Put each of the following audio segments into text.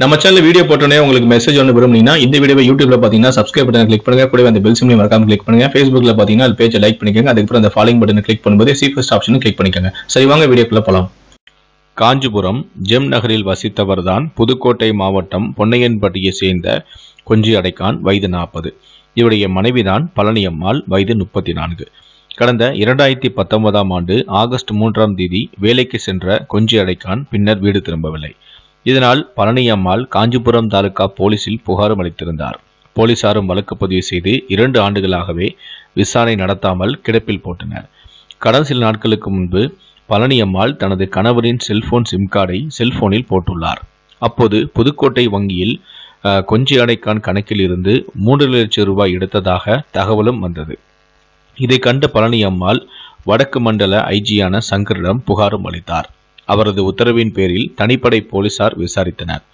நம்ம channel video போட்டோன்னே உங்களுக்கு மெசேஜ் ஒன்று விரும்புனீங்கன்னா இந்த வீடியோ யூடியூப்ல பார்த்தீங்கன்னா சப்ஸ்கிரைப் பண்ணி கிளிக் பண்ணுங்க கூட அந்த பெல் சிம்லையும் மறக்காம கிளிக் பண்ணுங்க ஃபேஸ்புக்ல பார்த்தீங்கன்னா அது பேஜை லைக் பண்ணிக்கோங்க அதுக்கப்புறம் அந்த ஃபாலோயிங் பட்டன் கிளிக் பண்ணும்போது ஃபஸ்ட் ஆப்ஷன் கிளிக் பண்ணிக்கோங்க சரி வாங்க வீடியோக்குள்ள போகலாம் காஞ்சிபுரம் ஜெம் நகரில் வசித்தவர் தான் புதுக்கோட்டை மாவட்டம் பொன்னையன்பட்டியை சேர்ந்த கொஞ்சி அடைக்கான் வயது நாற்பது இவருடைய மனைவிதான் பழனியம்மாள் வயது முப்பத்தி நான்கு கடந்த இரண்டாயிரத்தி பத்தொன்பதாம் ஆண்டு ஆகஸ்ட் மூன்றாம் தேதி வேலைக்கு சென்ற கொஞ்சி அடைக்கான் பின்னர் வீடு திரும்பவில்லை இதனால் பழனியம்மாள் காஞ்சிபுரம் தாலுகா போலீசில் புகாரும் அளித்திருந்தார் போலீசாரும் வழக்கு பதிவு செய்து இரண்டு ஆண்டுகளாகவே விசாரணை நடத்தாமல் கிடப்பில் போட்டனர் கடந்த சில நாட்களுக்கு முன்பு பழனியம்மாள் தனது கணவரின் செல்போன் சிம் கார்டை செல்போனில் போட்டுள்ளார் அப்போது புதுக்கோட்டை வங்கியில் அடைக்கான் கணக்கில் இருந்து மூன்று லட்சம் ரூபாய் எடுத்ததாக தகவலும் வந்தது இதை கண்ட பழனியம்மாள் வடக்கு மண்டல ஐஜியான சங்கரிடம் புகாரும் அளித்தார் அவரது உத்தரவின் பேரில் தனிப்படை போலீசார் விசாரித்தனர்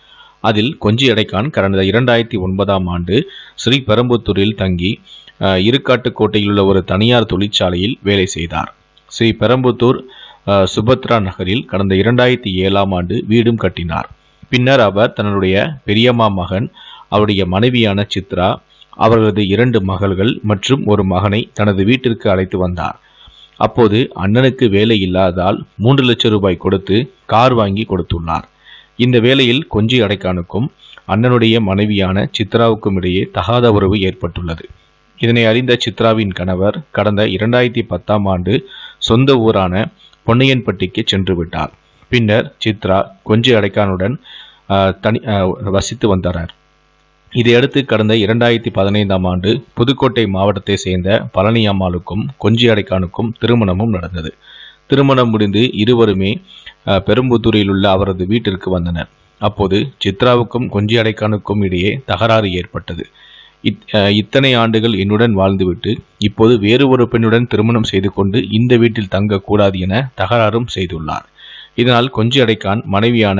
அதில் கொஞ்சி எடைக்கான் கடந்த இரண்டாயிரத்தி ஒன்பதாம் ஆண்டு ஸ்ரீபெரும்புத்தூரில் தங்கி இருக்காட்டுக்கோட்டையில் உள்ள ஒரு தனியார் தொழிற்சாலையில் வேலை செய்தார் ஸ்ரீபெரும்புத்தூர் சுபத்ரா நகரில் கடந்த இரண்டாயிரத்தி ஏழாம் ஆண்டு வீடும் கட்டினார் பின்னர் அவர் தன்னுடைய பெரியம்மா மகன் அவருடைய மனைவியான சித்ரா அவர்களது இரண்டு மகள்கள் மற்றும் ஒரு மகனை தனது வீட்டிற்கு அழைத்து வந்தார் அப்போது அண்ணனுக்கு வேலை இல்லாததால் மூன்று லட்சம் ரூபாய் கொடுத்து கார் வாங்கி கொடுத்துள்ளார் இந்த வேலையில் கொஞ்சி அடைக்கானுக்கும் அண்ணனுடைய மனைவியான சித்ராவுக்கும் இடையே தகாத உறவு ஏற்பட்டுள்ளது இதனை அறிந்த சித்ராவின் கணவர் கடந்த இரண்டாயிரத்தி பத்தாம் ஆண்டு சொந்த ஊரான பொன்னையன்பட்டிக்கு சென்று விட்டார் பின்னர் சித்ரா கொஞ்சி அடைக்கானுடன் தனி வசித்து வந்தார் இதையடுத்து கடந்த இரண்டாயிரத்தி பதினைந்தாம் ஆண்டு புதுக்கோட்டை மாவட்டத்தை சேர்ந்த பழனி அம்மாளுக்கும் கொஞ்சி அடைக்கானுக்கும் திருமணமும் நடந்தது திருமணம் முடிந்து இருவருமே பெரும்புத்தூரில் உள்ள அவரது வீட்டிற்கு வந்தனர் அப்போது சித்ராவுக்கும் கொஞ்சி அடைக்கானுக்கும் இடையே தகராறு ஏற்பட்டது இத் இத்தனை ஆண்டுகள் என்னுடன் வாழ்ந்துவிட்டு இப்போது வேறு ஒரு பெண்ணுடன் திருமணம் செய்து கொண்டு இந்த வீட்டில் தங்கக்கூடாது என தகராறும் செய்துள்ளார் இதனால் கொஞ்சி அடைக்கான் மனைவியான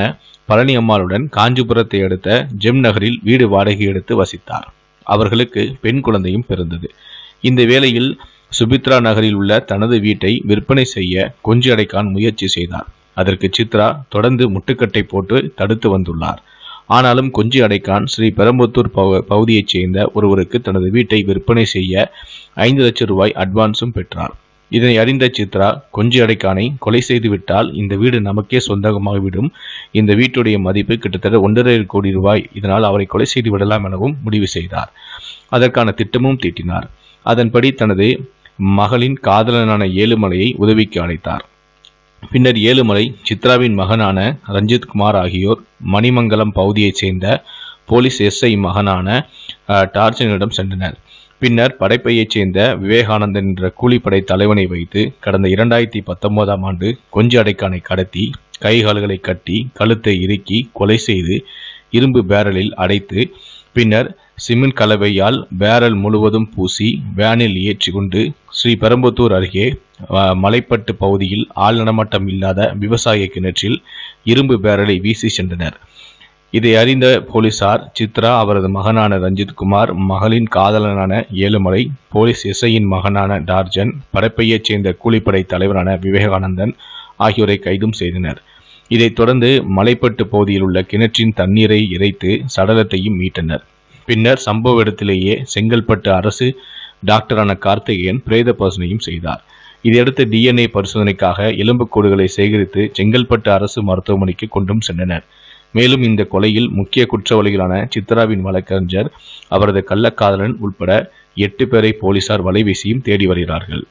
பழனி அம்மாளுடன் காஞ்சிபுரத்தை அடுத்த ஜெம் நகரில் வீடு வாடகை எடுத்து வசித்தார் அவர்களுக்கு பெண் குழந்தையும் பிறந்தது இந்த வேளையில் சுபித்ரா நகரில் உள்ள தனது வீட்டை விற்பனை செய்ய கொஞ்சி அடைக்கான் முயற்சி செய்தார் அதற்கு சித்ரா தொடர்ந்து முட்டுக்கட்டை போட்டு தடுத்து வந்துள்ளார் ஆனாலும் கொஞ்சி அடைக்கான் ஸ்ரீ பெரம்பத்தூர் பகுதியைச் சேர்ந்த ஒருவருக்கு தனது வீட்டை விற்பனை செய்ய ஐந்து லட்சம் ரூபாய் அட்வான்ஸும் பெற்றார் இதனை அறிந்த சித்ரா கொஞ்சி அடைக்கானை கொலை செய்துவிட்டால் இந்த வீடு நமக்கே சொந்தமாகிவிடும் இந்த வீட்டுடைய மதிப்பு கிட்டத்தட்ட ஒன்றரை கோடி ரூபாய் இதனால் அவரை கொலை செய்து விடலாம் எனவும் முடிவு செய்தார் அதற்கான திட்டமும் தீட்டினார் அதன்படி தனது மகளின் காதலனான ஏழுமலையை உதவிக்கு அழைத்தார் பின்னர் ஏழுமலை சித்ராவின் மகனான ரஞ்சித் குமார் ஆகியோர் மணிமங்கலம் பகுதியைச் சேர்ந்த போலீஸ் எஸ்ஐ மகனான டார்ச்சனிடம் சென்றனர் பின்னர் படைப்பையைச் சேர்ந்த விவேகானந்தன் என்ற கூலிப்படை தலைவனை வைத்து கடந்த இரண்டாயிரத்தி பத்தொன்பதாம் ஆண்டு கொஞ்ச அடைக்கானை கடத்தி கைகால்களை கட்டி கழுத்தை இறுக்கி கொலை செய்து இரும்பு பேரலில் அடைத்து பின்னர் சிமெண்ட் கலவையால் பேரல் முழுவதும் பூசி வேனில் ஏற்றி கொண்டு ஸ்ரீ அருகே மலைப்பட்டு பகுதியில் ஆள் நடமாட்டம் இல்லாத விவசாய கிணற்றில் இரும்பு பேரலை வீசி சென்றனர் இதை அறிந்த போலீசார் சித்ரா அவரது மகனான ரஞ்சித் குமார் மகளின் காதலனான ஏழுமலை போலீஸ் இசையின் மகனான டார்ஜன் படைப்பையைச் சேர்ந்த கூலிப்படை தலைவரான விவேகானந்தன் ஆகியோரை கைதும் செய்தனர் இதைத் தொடர்ந்து மலைப்பட்டு பகுதியில் உள்ள கிணற்றின் தண்ணீரை இறைத்து சடலத்தையும் மீட்டனர் பின்னர் சம்பவ இடத்திலேயே செங்கல்பட்டு அரசு டாக்டரான கார்த்திகேயன் பிரேத பரிசோதனையும் செய்தார் இதையடுத்து டிஎன்ஏ பரிசோதனைக்காக எலும்புக்கூடுகளை சேகரித்து செங்கல்பட்டு அரசு மருத்துவமனைக்கு கொண்டும் சென்றனர் மேலும் இந்த கொலையில் முக்கிய குற்றவாளிகளான சித்ராவின் வழக்கறிஞர் அவரது கள்ளக்காதலன் உட்பட எட்டு பேரை போலீசார் வலைவீசியும் தேடி வருகிறார்கள்